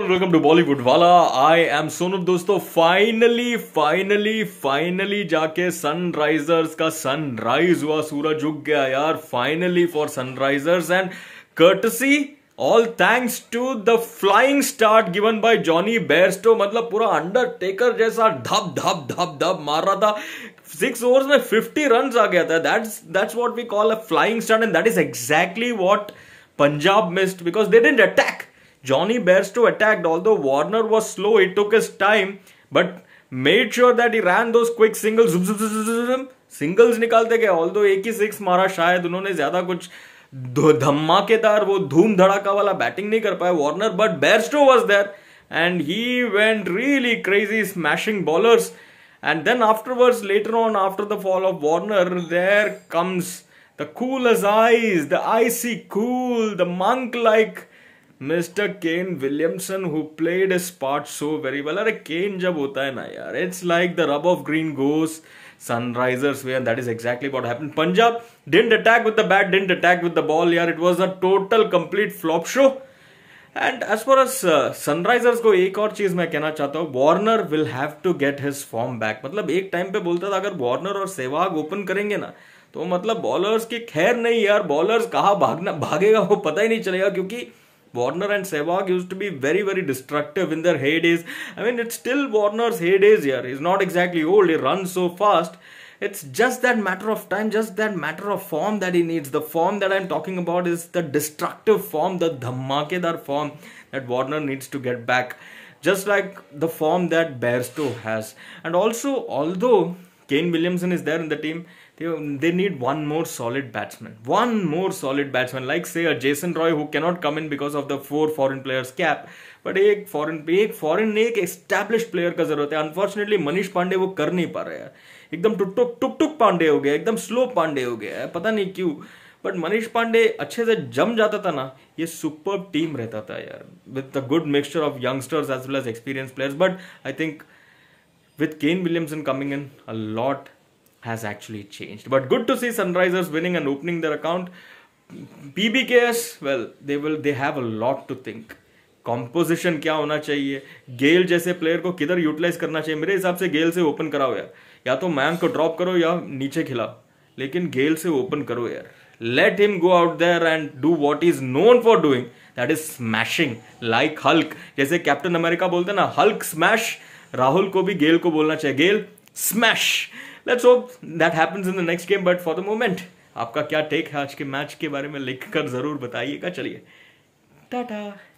Welcome to Bollywood वाला आई am Sonu दोस्तों finally finally finally जाके सनराइजर्स का सनराइज हुआ सूरज उग गया यार finally for Sunrisers and courtesy all thanks to the flying start given by Johnny Bairstow मतलब पूरा अंडरटेकर जैसा धप धप धप धप मार रहा था सिक्स ओवर्स में फिफ्टी रन आ गया था that's that's what we call a flying start and that is exactly what Punjab missed because they did attack Johnny Bairstow attacked. Although Warner was slow, it took his time, but made sure that he ran those quick singles. Singles निकालते गए all दो एक ही six मारा शायद उन्होंने ज्यादा कुछ धमाकेदार वो धूम धड़ाका wala batting nahi kar पाया Warner, but Bairstow was there, and he went really crazy smashing bowlers and then afterwards later on after the fall of warner there comes the cool as ice the icy cool the monk like mister Kane Williamson who played is part so very well अरे Kane जब होता है ना यार it's like the rub of green goes Sunrisers way that is exactly what happen Punjab didn't attack with the bat didn't attack with the ball यार it was a total complete flop show and as far as Sunrisers को एक और चीज मैं कहना चाहता हूँ Warner will have to get his form back मतलब एक टाइम पे बोलता था अगर वार्नर और सहवाग ओपन करेंगे ना तो मतलब बॉलर्स की खैर नहीं यार बॉलर्स कहाँ भागना भागेगा वो पता ही नहीं चलेगा क्योंकि Warner and Sehwag used to be very, very destructive in their heydays. I mean, it's still Warner's heydays here. He's not exactly old. He runs so fast. It's just that matter of time, just that matter of form that he needs. The form that I'm talking about is the destructive form, the dhammakedar form that Warner needs to get back. Just like the form that Bairstow has. And also, although Kane Williamson is there in the team they need one more solid batsman one more solid batsman like say a Jason Roy who who cannot come in because of the four foreign players but एक foreign एक foreign ने एक establish player का जरूरत है unfortunately Manish Pandey वो कर नहीं पा रहे हैं एकदम टुक टुक टुक टुक पांडे हो गया एकदम स्लो पांडे हो गया है पता नहीं क्यों बट मनीष पांडे अच्छे से जम जाता था ना ये सुपर टीम रहता था यार with the good mixture of youngsters as well as experience players but I think with Kane Williamson coming in, a lot has actually changed. But good to see Sunrisers winning and opening their account. PBKS, well, they will they have a lot to think. Composition क्या होना चाहिए गेल जैसे player को किधर utilise करना चाहिए मेरे हिसाब से गेल से ओपन कराओ यार या तो मयंक को ड्रॉप करो या नीचे खिलाओ लेकिन गेल से ओपन करो यार let him go out there and do what he's known for doing that is smashing like hulk जैसे कैप्टन अमेरिका बोलते हैं ना hulk smash राहुल को भी गेल को बोलना चाहिए Gayle smash let's hope that happens in the next game but for the moment आपका क्या टेक है आज के मैच के बारे में लिख कर जरूर बताइएगा चलिए टाटा